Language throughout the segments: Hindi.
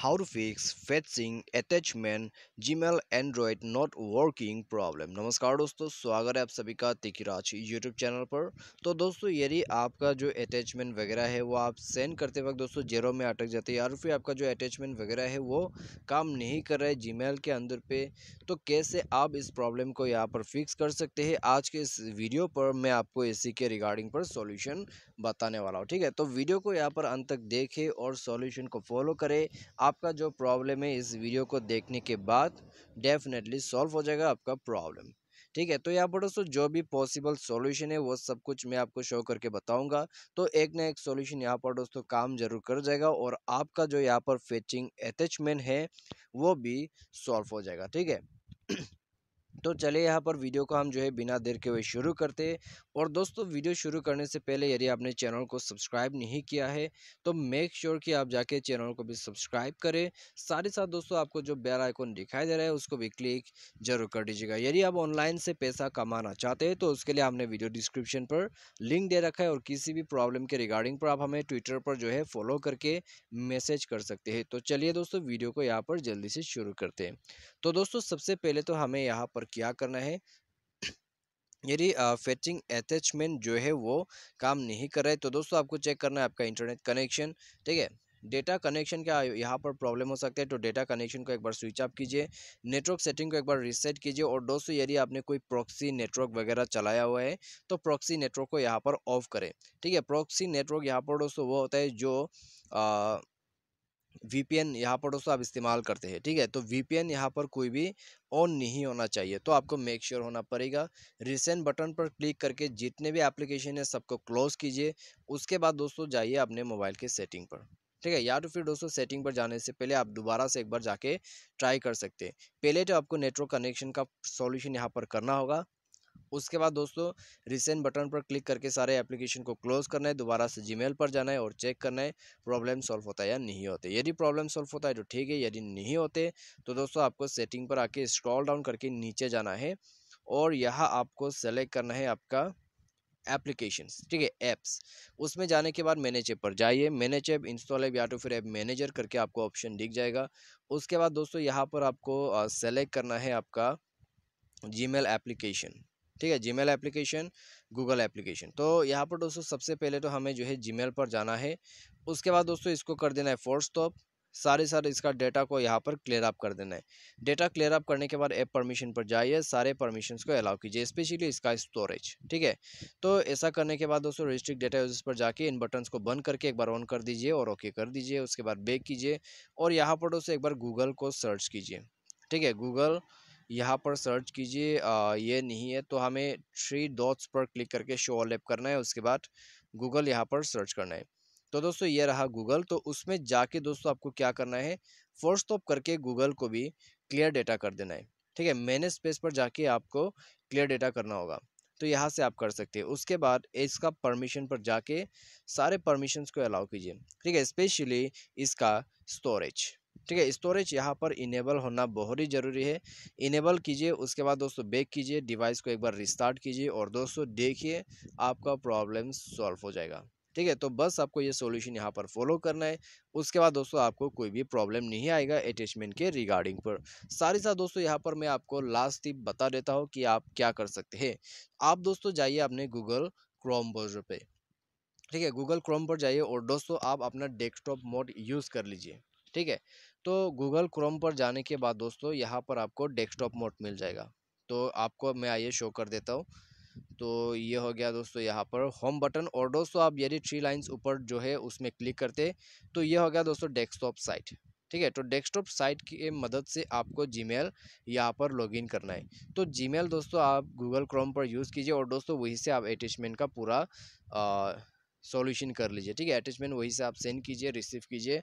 how to fix fetching attachment Gmail Android not working problem नमस्कार दोस्तों स्वागत है आप सभी का तिकराज यूट्यूब चैनल पर तो दोस्तों यदि आपका जो अटैचमेंट वगैरह है वो आप सेंड करते वक्त दोस्तों जेरो में अटक जाते हैं या फिर आपका जो अटैचमेंट वगैरह है वो काम नहीं कर रहा है जीमेल के अंदर पे तो कैसे आप इस प्रॉब्लम को यहाँ पर फिक्स कर सकते हैं आज के इस वीडियो पर मैं आपको इसी के रिगार्डिंग पर सोल्यूशन बताने वाला हूँ ठीक है तो वीडियो को यहाँ पर अंत तक देखें और सोल्यूशन को फॉलो करें आपका जो प्रॉब्लम है इस वीडियो को देखने के बाद डेफिनेटली सॉल्व हो जाएगा आपका प्रॉब्लम ठीक है तो यहाँ पर दोस्तों जो भी पॉसिबल सॉल्यूशन है वो सब कुछ मैं आपको शो करके बताऊंगा तो एक ना एक सॉल्यूशन यहाँ पर दोस्तों काम जरूर कर जाएगा और आपका जो यहाँ पर फेचिंग अटैचमेंट है वो भी सॉल्व हो जाएगा ठीक है तो चले यहाँ पर वीडियो को हम जो है बिना देर के हुए शुरू करते हैं और दोस्तों वीडियो शुरू करने से पहले यदि आपने चैनल को सब्सक्राइब नहीं किया है तो मेक श्योर कि आप जाके चैनल को भी सब्सक्राइब करें साथ ही साथ दोस्तों आपको जो बेल आइकॉन दिखाई दे रहा है उसको भी क्लिक जरूर कर दीजिएगा यदि आप ऑनलाइन से पैसा कमाना चाहते हैं तो उसके लिए हमने वीडियो डिस्क्रिप्शन पर लिंक दे रखा है और किसी भी प्रॉब्लम के रिगार्डिंग पर आप हमें ट्विटर पर जो है फॉलो करके मैसेज कर सकते हैं तो चलिए दोस्तों वीडियो को यहाँ पर जल्दी से शुरू करते हैं तो दोस्तों सबसे पहले तो हमें यहाँ पर क्या करना है यदि फेचिंग अटैचमेंट जो है वो काम नहीं कर रहा है तो दोस्तों आपको चेक करना है आपका इंटरनेट कनेक्शन ठीक है डेटा कनेक्शन का यहाँ पर प्रॉब्लम हो सकता है तो डेटा कनेक्शन को एक बार स्विच ऑफ कीजिए नेटवर्क सेटिंग को एक बार रीसेट कीजिए और दोस्तों यदि आपने कोई प्रॉक्सी नेटवर्क वगैरह चलाया हुआ है तो प्रॉक्सी नेटवर्क को यहाँ पर ऑफ करें ठीक है प्रॉक्सी नेटवर्क यहाँ पर दोस्तों वो होता है जो आ, वी पी एन यहाँ पर दोस्तों आप इस्तेमाल करते हैं ठीक है तो वी पी एन यहाँ पर कोई भी ऑन नहीं होना चाहिए तो आपको मेक श्योर sure होना पड़ेगा रिसेंट बटन पर क्लिक करके जितने भी एप्लीकेशन है सबको क्लोज़ कीजिए उसके बाद दोस्तों जाइए अपने मोबाइल के सेटिंग पर ठीक है या तो फिर दोस्तों सेटिंग पर जाने से पहले आप दोबारा से एक बार जाके ट्राई कर सकते हैं पहले तो आपको नेटवर्क कनेक्शन का सॉल्यूशन यहाँ पर करना होगा उसके बाद दोस्तों रिसेंट बटन पर क्लिक करके सारे एप्लीकेशन को क्लोज़ करना है दोबारा से जीमेल पर जाना है और चेक करना है प्रॉब्लम सॉल्व होता है या नहीं होते यदि प्रॉब्लम सॉल्व होता है तो ठीक है यदि नहीं होते तो दोस्तों आपको सेटिंग पर आके स्क्रॉल डाउन करके नीचे जाना है और यहाँ आपको सेलेक्ट करना है आपका एप्लीकेशन ठीक है ऐप्स उसमें जाने के बाद मैनेज ऐप पर जाइए मैनेज ऐप इंस्टॉल ऐप या तो फिर ऐप मैनेजर करके आपको ऑप्शन दिख जाएगा उसके बाद दोस्तों यहाँ पर आपको सेलेक्ट करना है आपका जीमेल एप्लीकेशन ठीक है जीमेल एप्लीकेशन गूगल एप्लीकेशन तो यहाँ पर दोस्तों सबसे पहले तो हमें जो है जीमेल पर जाना है उसके बाद दोस्तों इसको कर देना है फोर्स स्टॉप सारे सारे इसका डेटा को यहाँ पर क्लियर अप कर देना है डेटा क्लियर अप करने के बाद ऐप परमिशन पर जाइए सारे परमिशन को अलाउ कीजिए स्पेशली इसका स्टोरेज ठीक है तो ऐसा करने के बाद दोस्तों रजिस्ट्रिक डेटा यूज पर जाके इन बटन्स को बंद करके एक बार ऑन कर दीजिए और ओके कर दीजिए उसके बाद बेक कीजिए और यहाँ पर दोस्तों एक बार गूगल को सर्च कीजिए ठीक है गूगल यहाँ पर सर्च कीजिए ये नहीं है तो हमें थ्री डॉट्स पर क्लिक करके शो ऑल ऐप करना है उसके बाद गूगल यहाँ पर सर्च करना है तो दोस्तों ये रहा गूगल तो उसमें जाके दोस्तों आपको क्या करना है फोर्स स्टॉप करके गूगल को भी क्लियर डेटा कर देना है ठीक है मैंने स्पेस पर जाके आपको क्लियर डेटा करना होगा तो यहाँ से आप कर सकते हैं उसके बाद इसका परमिशन पर जाके सारे परमिशन को अलाउ कीजिए ठीक है स्पेशली इसका स्टोरेज ठीक है स्टोरेज यहाँ पर इनेबल होना बहुत ही ज़रूरी है इनेबल कीजिए उसके बाद दोस्तों बैक कीजिए डिवाइस को एक बार रिस्टार्ट कीजिए और दोस्तों देखिए आपका प्रॉब्लम सॉल्व हो जाएगा ठीक है तो बस आपको ये सॉल्यूशन यहाँ पर फॉलो करना है उसके बाद दोस्तों आपको कोई भी प्रॉब्लम नहीं आएगा अटैचमेंट के रिगार्डिंग पर सारी साथ दोस्तों यहाँ पर मैं आपको लास्ट टिप बता देता हूँ कि आप क्या कर सकते हैं आप दोस्तों जाइए अपने गूगल क्रोम बोर्ड पे ठीक है गूगल क्रोम पर जाइए और दोस्तों आप अपना डेस्कटॉप मोड यूज़ कर लीजिए ठीक है तो गूगल क्रोम पर जाने के बाद दोस्तों यहाँ पर आपको डेस्कटॉप मोड मिल जाएगा तो आपको मैं आइए शो कर देता हूँ तो ये हो गया दोस्तों यहाँ पर होम बटन और दोस्तों आप यदि थ्री लाइंस ऊपर जो है उसमें क्लिक करते तो ये हो गया दोस्तों डेस्कटॉप साइट ठीक है तो डेस्कटॉप साइट की मदद से आपको जीमेल यहाँ पर लॉगिन करना है तो जीमेल दोस्तों आप गूगल क्रोम पर यूज़ कीजिए और दोस्तों वहीं से आप अटैचमेंट का पूरा सॉल्यूशन कर लीजिए ठीक है अटैचमेंट वहीं से आप सेंड कीजिए रिसीव कीजिए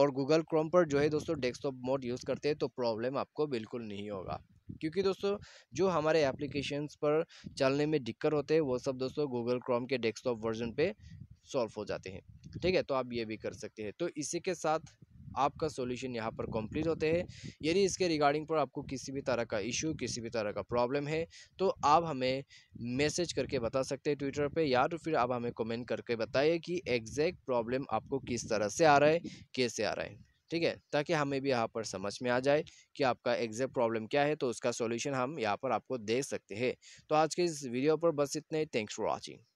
और गूगल क्रोम पर जो है दोस्तों डेस्कटॉप मोड यूज़ करते हैं तो प्रॉब्लम आपको बिल्कुल नहीं होगा क्योंकि दोस्तों जो हमारे एप्लीकेशंस पर चलने में दिक्कत होते हैं वो सब दोस्तों गूगल क्रोम के डेस्कटॉप वर्जन पे सॉल्व हो जाते हैं ठीक है तो आप ये भी कर सकते हैं तो इसी के साथ आपका सॉल्यूशन यहाँ पर कंप्लीट होते हैं यदि इसके रिगार्डिंग पर आपको किसी भी तरह का इशू किसी भी तरह का प्रॉब्लम है तो आप हमें मैसेज करके बता सकते हैं ट्विटर पर या तो फिर आप हमें कमेंट करके बताइए कि एग्जैक्ट प्रॉब्लम आपको किस तरह से आ रहा है कैसे आ रहा है ठीक है ताकि हमें भी यहाँ पर समझ में आ जाए कि आपका एग्जैक्ट प्रॉब्लम क्या है तो उसका सोल्यूशन हम यहाँ पर आपको दे सकते हैं तो आज के इस वीडियो पर बस इतने थैंक्स फॉर वॉचिंग